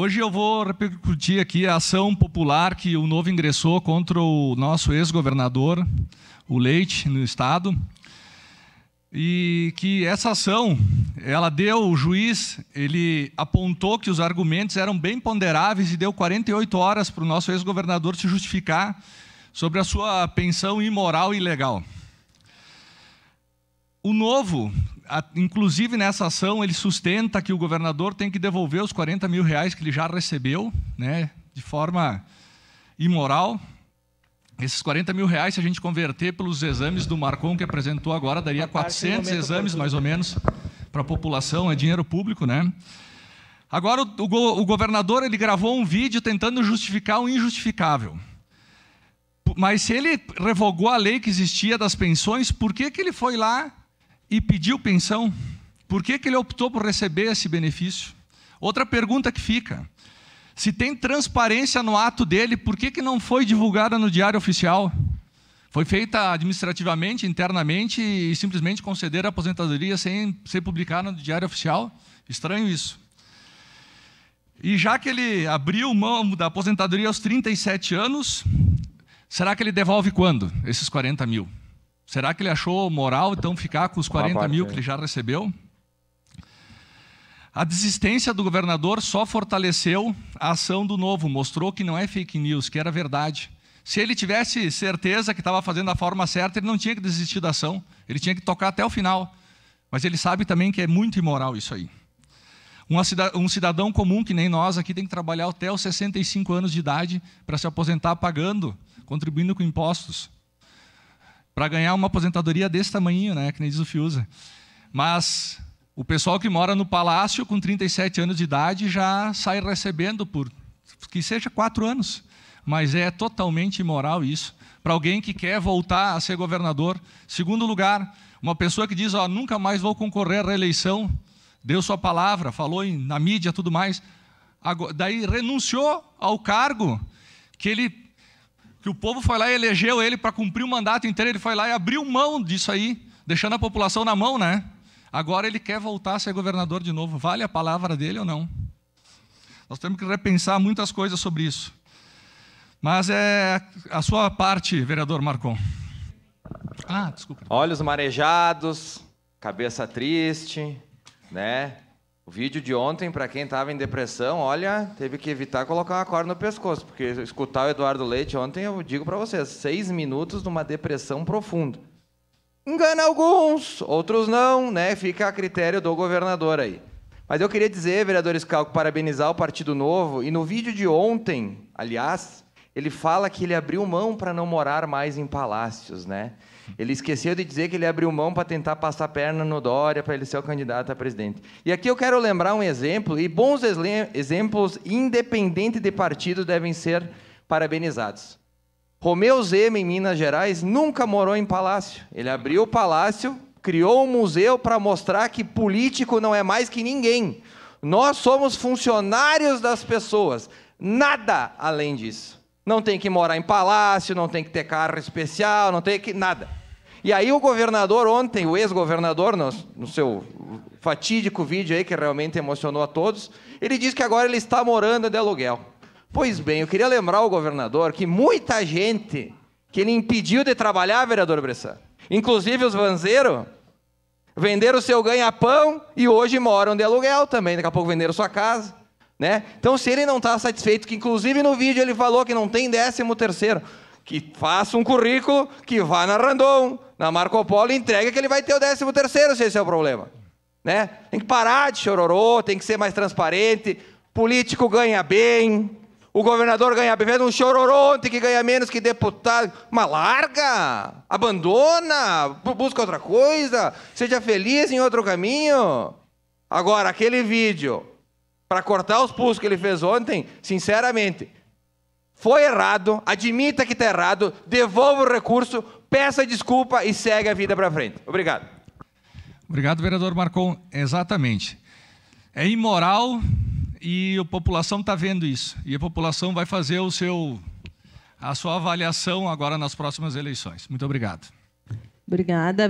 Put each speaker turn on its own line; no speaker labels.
Hoje eu vou repercutir aqui a ação popular que o Novo ingressou contra o nosso ex-governador, o Leite, no Estado. E que essa ação, ela deu, o juiz, ele apontou que os argumentos eram bem ponderáveis e deu 48 horas para o nosso ex-governador se justificar sobre a sua pensão imoral e ilegal. O Novo inclusive nessa ação ele sustenta que o governador tem que devolver os 40 mil reais que ele já recebeu, né, de forma imoral. Esses 40 mil reais, se a gente converter pelos exames do Marcon que apresentou agora, daria 400 exames mais ou menos para a população, é dinheiro público, né? Agora o, o governador ele gravou um vídeo tentando justificar o injustificável mas se ele revogou a lei que existia das pensões, por que, que ele foi lá e pediu pensão, por que, que ele optou por receber esse benefício? Outra pergunta que fica: se tem transparência no ato dele, por que, que não foi divulgada no diário oficial? Foi feita administrativamente, internamente e simplesmente conceder a aposentadoria sem ser publicada no diário oficial? Estranho isso. E já que ele abriu mão da aposentadoria aos 37 anos, será que ele devolve quando esses 40 mil? Será que ele achou moral então ficar com os 40 mil que ele já recebeu? A desistência do governador só fortaleceu a ação do novo, mostrou que não é fake news, que era verdade. Se ele tivesse certeza que estava fazendo da forma certa, ele não tinha que desistir da ação, ele tinha que tocar até o final. Mas ele sabe também que é muito imoral isso aí. Um cidadão comum, que nem nós aqui, tem que trabalhar até os 65 anos de idade para se aposentar pagando, contribuindo com impostos para ganhar uma aposentadoria desse tamanho, né? Que nem diz o Fiuza. Mas o pessoal que mora no palácio com 37 anos de idade já sai recebendo por que seja quatro anos. Mas é totalmente imoral isso. Para alguém que quer voltar a ser governador. Segundo lugar, uma pessoa que diz: Ó, nunca mais vou concorrer à reeleição, deu sua palavra, falou na mídia tudo mais. Agora, daí renunciou ao cargo que ele que o povo foi lá e elegeu ele para cumprir o mandato inteiro, ele foi lá e abriu mão disso aí, deixando a população na mão, né? Agora ele quer voltar a ser governador de novo. Vale a palavra dele ou não? Nós temos que repensar muitas coisas sobre isso. Mas é a sua parte, vereador Marcon.
Ah, desculpa. Olhos marejados, cabeça triste, né? O vídeo de ontem, para quem estava em depressão, olha, teve que evitar colocar uma corda no pescoço, porque escutar o Eduardo Leite ontem, eu digo para vocês, seis minutos de uma depressão profunda. Engana alguns, outros não, né? Fica a critério do governador aí. Mas eu queria dizer, vereadores Calco, parabenizar o Partido Novo. E no vídeo de ontem, aliás, ele fala que ele abriu mão para não morar mais em palácios, né? Ele esqueceu de dizer que ele abriu mão para tentar passar a perna no Dória para ele ser o candidato a presidente. E aqui eu quero lembrar um exemplo, e bons exemplos, independente de partido, devem ser parabenizados. Romeu Zema, em Minas Gerais, nunca morou em palácio. Ele abriu o palácio, criou um museu para mostrar que político não é mais que ninguém. Nós somos funcionários das pessoas, nada além disso não tem que morar em palácio, não tem que ter carro especial, não tem que nada. E aí o governador ontem, o ex-governador, no, no, seu fatídico vídeo aí que realmente emocionou a todos, ele disse que agora ele está morando de aluguel. Pois bem, eu queria lembrar o governador que muita gente que ele impediu de trabalhar, vereador Bressan, inclusive os vanzeiros, venderam o seu ganha-pão e hoje moram de aluguel também, daqui a pouco venderam sua casa. Né? Então, se ele não está satisfeito, que inclusive no vídeo ele falou que não tem décimo terceiro, que faça um currículo, que vá na Randon, na Marco Polo entrega, entregue que ele vai ter o décimo terceiro, se esse é o problema. Né? Tem que parar de chororô, tem que ser mais transparente, político ganha bem, o governador ganha bem, fez um chororô, tem que ganhar menos que deputado. Mas larga, abandona, busca outra coisa, seja feliz em outro caminho. Agora, aquele vídeo para cortar os pulsos que ele fez ontem, sinceramente, foi errado, admita que está errado, devolva o recurso, peça desculpa e segue a vida para frente. Obrigado.
Obrigado, vereador Marcon. Exatamente. É imoral e a população está vendo isso. E a população vai fazer o seu, a sua avaliação agora nas próximas eleições. Muito obrigado.
Obrigada.